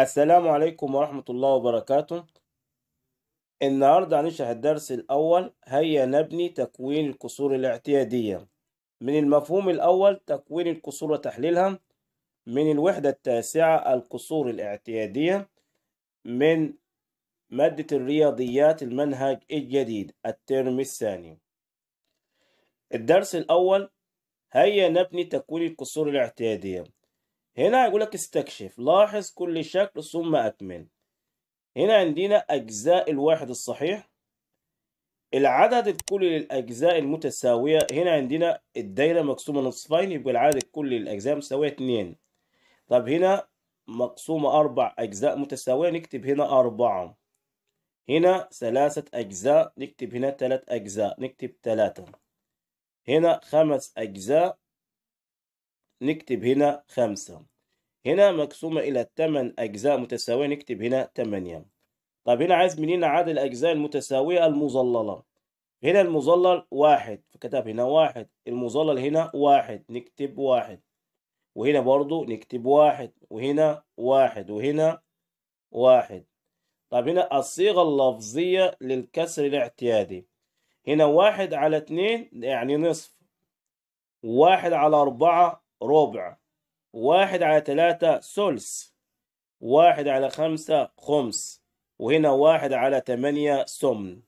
السلام عليكم ورحمة الله وبركاته النهاردة هنشرح الدرس الأول هيا نبني تكوين القصور الاعتيادية من المفهوم الأول تكوين القصور وتحليلها من الوحدة التاسعة القصور الاعتيادية من مادة الرياضيات المنهج الجديد الترم الثاني الدرس الأول هيا نبني تكوين القصور الاعتيادية هنا يقول لك استكشف لاحظ كل شكل ثم أكمل هنا عندنا أجزاء الواحد الصحيح العدد الكلي للأجزاء المتساوية هنا عندنا الدايرة مقسومة نصفين يبقى العدد الكلي للأجزاء متساوية اتنين طب هنا مقسومة أربع أجزاء متساوية نكتب هنا أربعة هنا ثلاثة أجزاء نكتب هنا ثلاث أجزاء نكتب ثلاثة هنا خمس أجزاء نكتب هنا خمسة هنا مقسومة إلى 8 أجزاء متساوية نكتب هنا 8 طب هنا عايز منين عدد الأجزاء المتساوية المظللة هنا المظلل واحد فكتب هنا واحد المظلل هنا واحد نكتب واحد وهنا برضو نكتب واحد وهنا واحد وهنا واحد طب هنا الصيغة اللفظية للكسر الاعتيادي هنا واحد على اتنين يعني نصف واحد على أربعة ربع واحد على تلاتة سولس واحد على خمسة خمس وهنا واحد على تمانية سمن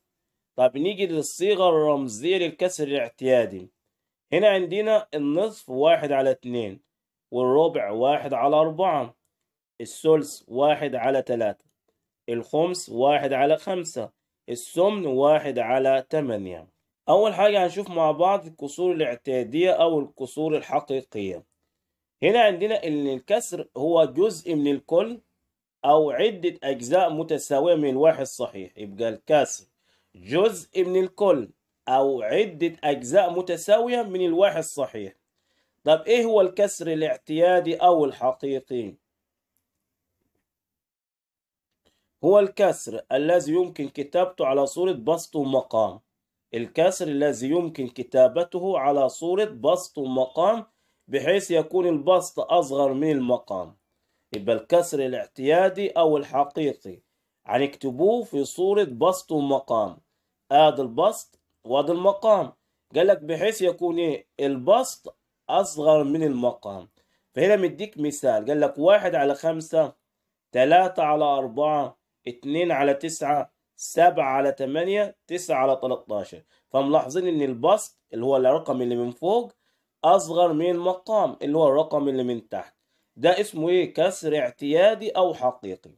طب نيجي للصيغة الرمزية للكسر الاعتيادي هنا عندنا النصف واحد على اتنين والربع واحد على أربعة الثلث واحد على تلاتة الخمس واحد على خمسة السمن واحد على تمانية أول حاجة هنشوف مع بعض الكسور الاعتيادية أو الكسور الحقيقية هنا عندنا ان الكسر هو جزء من الكل او عدة اجزاء متساوية من واحد صحيح يبقى الكسر جزء من الكل او عدة اجزاء متساوية من الواحد صحيح طب ايه هو الكسر الاعتيادي او الحقيقي هو الكسر الذي يمكن كتابته على صورة بسط ومقام الكسر الذي يمكن كتابته على صورة بسط ومقام بحيث يكون البسط أصغر من المقام يبقى الكسر الاعتيادي أو الحقيقي هنكتبوه يعني في صورة بسط ومقام آد البسط وآد المقام قال لك بحيث يكون إيه البسط أصغر من المقام فهنا مديك مثال قال لك واحد على خمسة تلاتة على أربعة اتنين على تسعة سبعة على تمانية تسعة على تلاتاشر فملاحظين إن البسط اللي هو الرقم اللي من فوق اصغر من مقام اللي هو الرقم اللي من تحت ده اسمه ايه كسر اعتيادي او حقيقي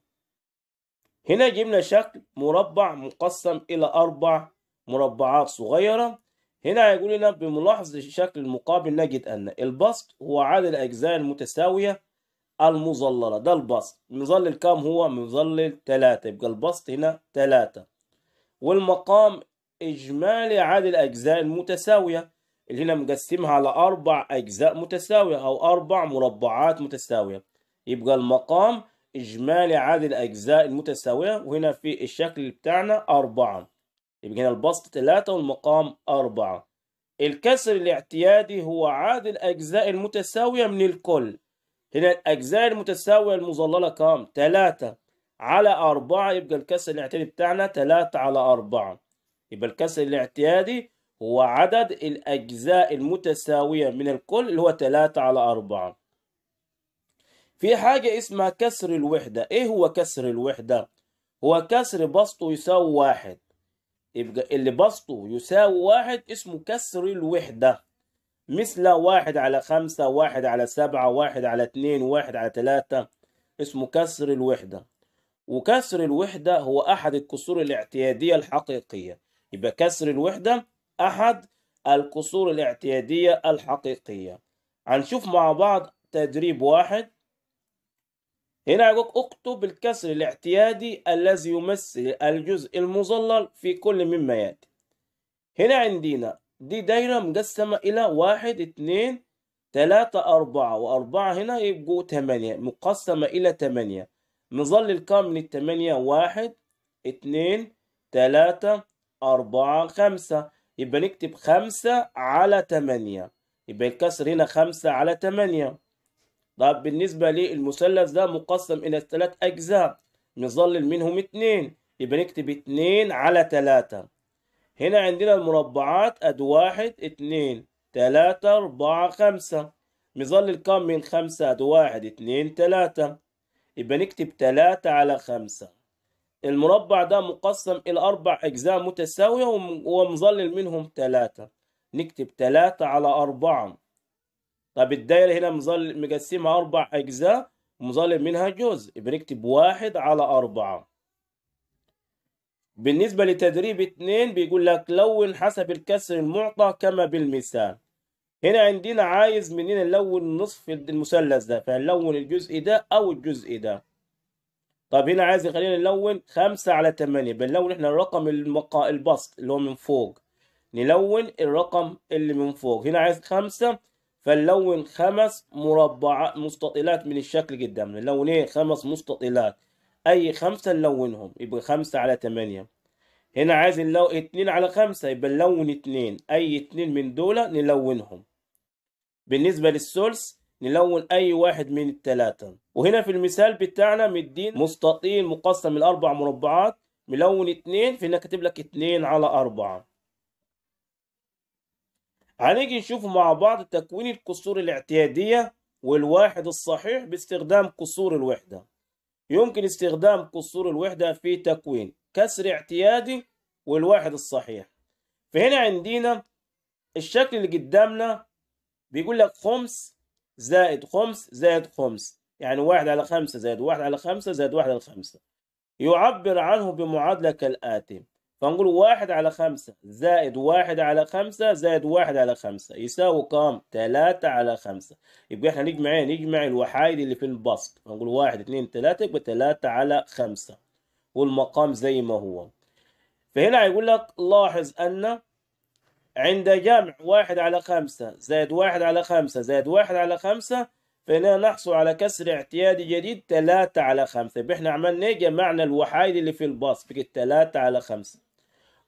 هنا جبنا شكل مربع مقسم الى اربع مربعات صغيره هنا هيقول لنا بملاحظه الشكل المقابل نجد ان البسط هو عدد الاجزاء المتساويه المظلله ده البسط مظلل كام هو مظلل 3 يبقى البسط هنا 3 والمقام اجمالي عدد الاجزاء المتساويه اللي هنا مقسمها على أربع أجزاء متساوية أو أربع مربعات متساوية يبقى المقام إجمالي عدد الأجزاء المتساوية وهنا في الشكل بتاعنا أربعة يبقى هنا البسط ثلاثة والمقام أربعة الكسر الاعتيادي هو عدد الأجزاء المتساوية من الكل هنا الأجزاء المتساوية المظللة كام؟ ثلاثة على أربعة يبقى الكسر الاعتيادي بتاعنا ثلاثة على أربعة يبقى الكسر الاعتيادي هو عدد الأجزاء المتساوية من الكل اللي هو 3 على 4 في حاجة اسمها كسر الوحدة ايه هو كسر الوحدة هو كسر بسطه يساوي واحد يبقى اللي بسطه يساوي واحد اسمه كسر الوحدة مثل واحد على خمسة واحد على سبعة واحد على اتنين واحد على تلاتة اسمه كسر الوحدة وكسر الوحدة هو أحد الكسور الاعتيادية الحقيقية يبقى كسر الوحدة أحد القصور الاعتيادية الحقيقية هنشوف مع بعض تدريب واحد هنا يقولك اكتب الكسر الاعتيادي الذي يمثل الجزء المظلل في كل مما يأتي هنا عندنا دي دايرة مقسمة إلى واحد اتنين تلاتة أربعة وأربعة هنا يبقوا تمانية مقسمة إلى تمانية نظلل كام من التمانية واحد اتنين تلاتة أربعة خمسة يبقى نكتب خمسة على تمانية يبقى الكسر هنا خمسة على تمانية طب بالنسبة للمثلث ده مقسم إلى ثلاث أجزاء نظلل منهم اتنين يبقى نكتب اتنين على تلاتة هنا عندنا المربعات أد واحد اتنين تلاتة أربعة خمسة نظلل كم من خمسة أد واحد اتنين تلاتة يبقى نكتب تلاتة على خمسة المربع ده مقسم إلى أربع أجزاء متساوية ومظلل منهم ثلاثة نكتب ثلاثة على أربعة طب الدايرة هنا مظل مقسمها أربع أجزاء ومظلل منها جزء بنكتب واحد على أربعة بالنسبة لتدريب اتنين بيقول لك لون حسب الكسر المعطى كما بالمثال هنا عندنا عايز مننا نلون نصف المثلث ده فنلون الجزء ده أو الجزء ده طب هنا عايز خلينا نلون خمسة على تمانية بنلون احنا الرقم المقا البسط اللي هو من فوق نلون الرقم اللي من فوق هنا عايز خمسة فنلون خمس مربعات مستطيلات من الشكل قدامنا نلون ايه خمس مستطيلات اي خمسة نلونهم يبقى خمسة على تمانية هنا عايز نلون اتنين على خمسة يبقى نلون اتنين اي اتنين من دول نلونهم بالنسبة للثلث نلون أي واحد من الثلاثة وهنا في المثال بتاعنا مدين مستطيل مقسم لأربع مربعات ملون اتنين فهنا كاتب لك اتنين على أربعة هنيجي نشوف مع بعض تكوين الكسور الاعتيادية والواحد الصحيح باستخدام كسور الوحدة يمكن استخدام كسور الوحدة في تكوين كسر اعتيادي والواحد الصحيح فهنا عندنا الشكل اللي قدامنا بيقول لك خمس زائد خمس زائد خمس يعني واحد على خمسة زائد واحد على خمسة زائد واحد على خمسة يعبر عنه بمعادلة كالآتي فنقول واحد على خمسة زائد واحد على خمسة زائد واحد على خمسة يساوي كام؟ تلاتة على خمسة يبقى احنا نجمع ايه؟ نجمع الوحايد اللي في البسط فنقول واحد اثنين تلاتة يبقى تلاتة على خمسة والمقام زي ما هو فهنا هيقول لك لاحظ أن عند جمع واحد على خمسة زائد واحد على خمسة زائد واحد على خمسة فهنا نحصل على كسر اعتيادي جديد تلاتة على خمسة يبقى احنا عملنا ايه جمعنا الوحايد اللي في الباص بقت تلاتة على خمسة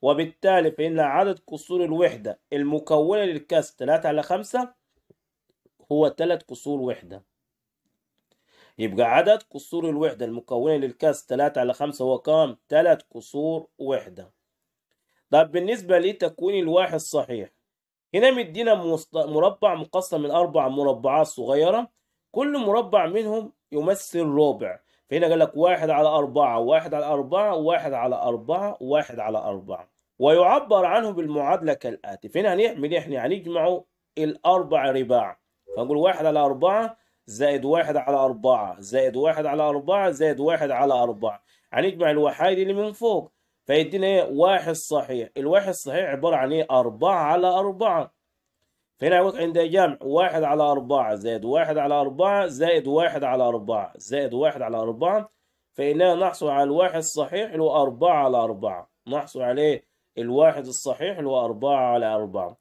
وبالتالي فإن عدد قصور الوحدة المكونة للكسر تلاتة على خمسة هو تلات قصور وحدة يبقى عدد قصور الوحدة المكونة للكسر تلاتة على خمسة هو كام؟ تلات قصور وحدة طب بالنسبة لتكوين الواحد صحيح هنا مدينا مربع مقسم من أربع مربعات صغيرة كل مربع منهم يمثل ربع فهنا قال لك واحد على أربعة واحد على أربعة واحد على أربعة واحد على أربعة ويعبر عنه بالمعادلة كالآتي فهنا هنعمل إحنا هنجمع الأربع رباع فنقول واحد على أربعة زائد واحد على أربعة زائد واحد على أربعة زائد واحد على أربعة هنجمع الوحايد اللي من فوق فيدينا ايه واحد صحيح الواحد الصحيح عبارة عن ايه أربعة على أربعة فهنا يقول عند جمع واحد على أربعة زائد واحد على أربعة زائد واحد على أربعة زائد واحد على أربعة فإننا نحصل على الواحد الصحيح اللي هو أربعة على أربعة نحصل عليه إيه؟ الواحد الصحيح اللي هو أربعة على أربعة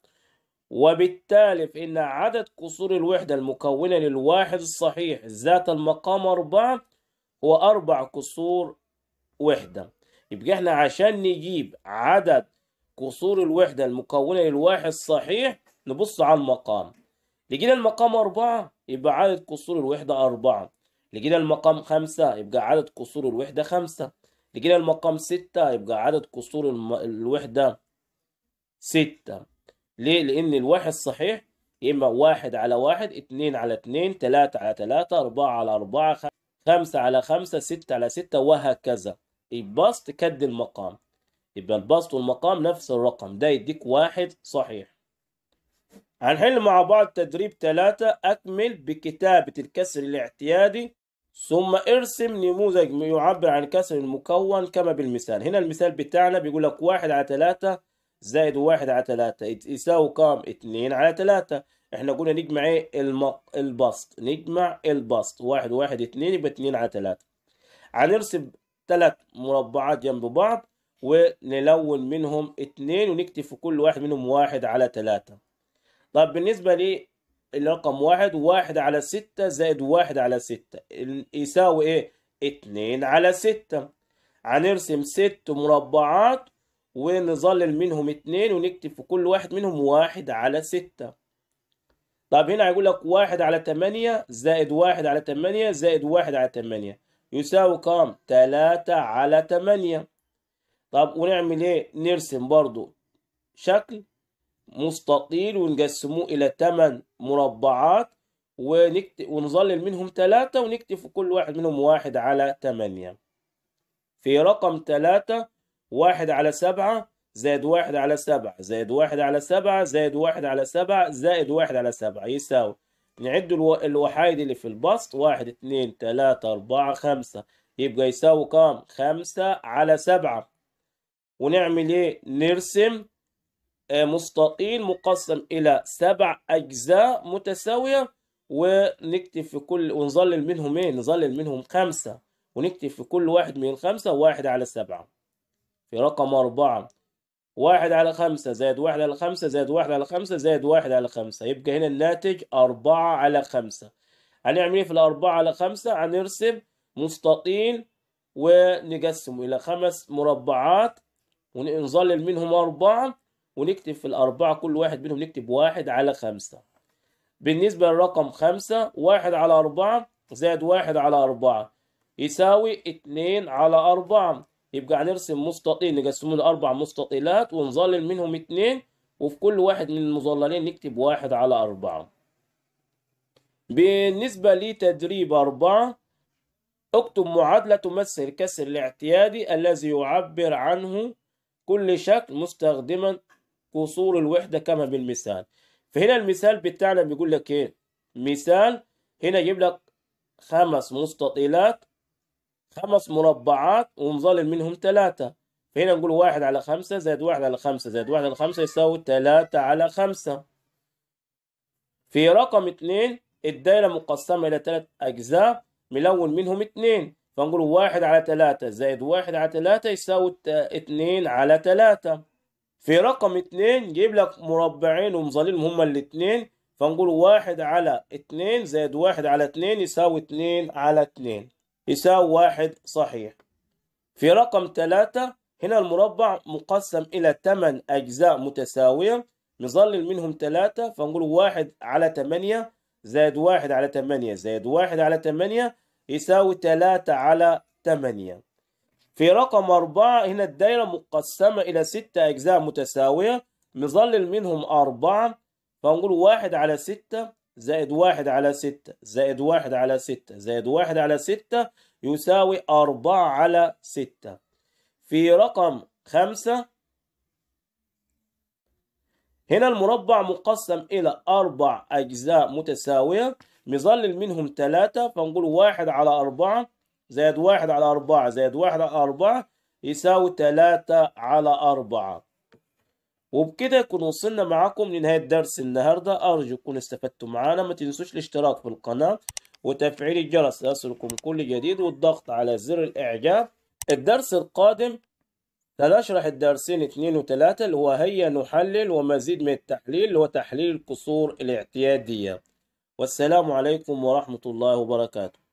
وبالتالي فإن عدد قصور الوحدة المكونة للواحد الصحيح ذات المقام أربعة هو أربع قصور وحدة يبقى احنا عشان نجيب عدد قصور الوحدة المكونة للواحد صحيح نبص على المقام لقينا المقام أربعة يبقى عدد قصور الوحدة أربعة لقينا المقام خمسة يبقى عدد قصور الوحدة خمسة لقينا المقام ستة يبقى عدد قصور الوحدة ستة ليه؟ لأن الواحد يا إما واحد على واحد اتنين على اتنين تلاتة على تلاتة أربعة على أربعة خمسة على خمسة ستة على ستة وهكذا البسط كد المقام يبقى البسط والمقام نفس الرقم ده يديك واحد صحيح هنحل مع بعض تدريب ثلاثة أكمل بكتابة الكسر الاعتيادي ثم ارسم نموذج يعبر عن كسر المكون كما بالمثال هنا المثال بتاعنا بيقول لك واحد على ثلاثة زائد واحد على ثلاثة يساوي كام اتنين على ثلاثة احنا قلنا نجمع ايه المق... البسط نجمع البسط واحد واحد اتنين يبقى اتنين على ثلاثة هنرسم ثلاث مربعات جنب بعض ونلون منهم اتنين ونكتب في كل واحد منهم واحد على تلاتة طب بالنسبة لي الرقم واحد واحد على ستة زائد واحد على ستة يساوي ايه اتنين على ستة هنرسم ست مربعات ونظلل منهم اتنين ونكتب في كل واحد منهم واحد على ستة طب هنا هيقول لك واحد على تمانية زائد واحد على تمانية زائد واحد على تمانية يساوي كام تلاتة على تمانية طب ونعمل ايه نرسم برضو شكل مستطيل ونقسموه الى تمن مربعات ونكت... ونظلل منهم تلاتة ونكتب في كل واحد منهم واحد على تمانية في رقم تلاتة واحد على سبعة زائد واحد على سبعة زائد واحد على سبعة زائد واحد على سبعة زائد واحد على سبعة يساوي نعد الوحايد اللي في البسط واحد اتنين تلاتة أربعة خمسة يبقى يساوي كام خمسة على سبعة ونعمل ايه نرسم آه، مستطيل مقسم إلى سبع أجزاء متساوية ونكتب في كل ونظلل منهم ايه نظلل منهم خمسة ونكتب في كل واحد من خمسة واحد على سبعة في رقم أربعة واحد على خمسة زائد واحد على خمسة زائد واحد على خمسة زائد واحد على خمسة يبقى هنا الناتج أربعة على خمسة هنعمل ايه في الأربعة على خمسة هنرسم مستطيل ونقسمه إلى خمس مربعات ونظلل منهم أربعة ونكتب في الأربعة كل واحد منهم نكتب واحد على خمسة بالنسبة للرقم خمسة واحد على أربعة زائد واحد على أربعة يساوي اتنين على أربعة يبقى هنرسم مستطيل نقسمه لأربع مستطيلات ونظلل منهم اتنين وفي كل واحد من المظللين نكتب واحد على أربعة بالنسبة لتدريب أربعة اكتب معادلة تمثل الكسر الاعتيادي الذي يعبر عنه كل شكل مستخدما قصور الوحدة كما بالمثال فهنا المثال بتاعنا بيقول لك ايه مثال هنا يجيب لك خمس مستطيلات خمس مربعات ونظلل منهم ثلاثة فهنا نقول واحد على خمسة زائد واحد على خمسة زائد واحد على خمسة يساوي تلاتة على خمسة في رقم اتنين الدايرة مقسمة إلى تلات أجزاء ملون منهم اتنين فنقول واحد على تلاتة زائد واحد على تلاتة يساوي اتنين على تلاتة في رقم اتنين جيب لك مربعين ومظللهم هما الاتنين فنقول واحد على اتنين زائد واحد على اتنين يساوي اتنين على اتنين يساوي واحد صحيح في رقم ثلاثة هنا المربع مقسم إلى ثمان أجزاء متساوية نظلل منهم ثلاثة فنقول واحد على ثمانية زائد واحد على ثمانية زائد واحد على ثمانية يساوي ثلاثة على ثمانية في رقم أربعة هنا الدايرة مقسمة إلى ستة أجزاء متساوية نظلل منهم أربعة فنقول واحد على ستة زائد واحد على ستة زائد واحد على ستة زائد واحد على ستة يساوي أربعة على ستة في رقم خمسة هنا المربع مقسم إلى أربع أجزاء متساوية نظلل منهم ثلاثة فنقول واحد على أربعة زائد واحد على أربعة زائد واحد على أربعة يساوي ثلاثة على أربعة وبكده يكون وصلنا معاكم لنهاية درس النهاردة أرجو تكونوا استفدتم معانا ما تنسوش الاشتراك في القناة وتفعيل الجرس ليصلكم كل جديد والضغط على زر الإعجاب الدرس القادم سنشرح الدرسين 2 و 3 اللي هو هيا نحلل ومزيد من التحليل اللي هو تحليل القصور الاعتيادية والسلام عليكم ورحمة الله وبركاته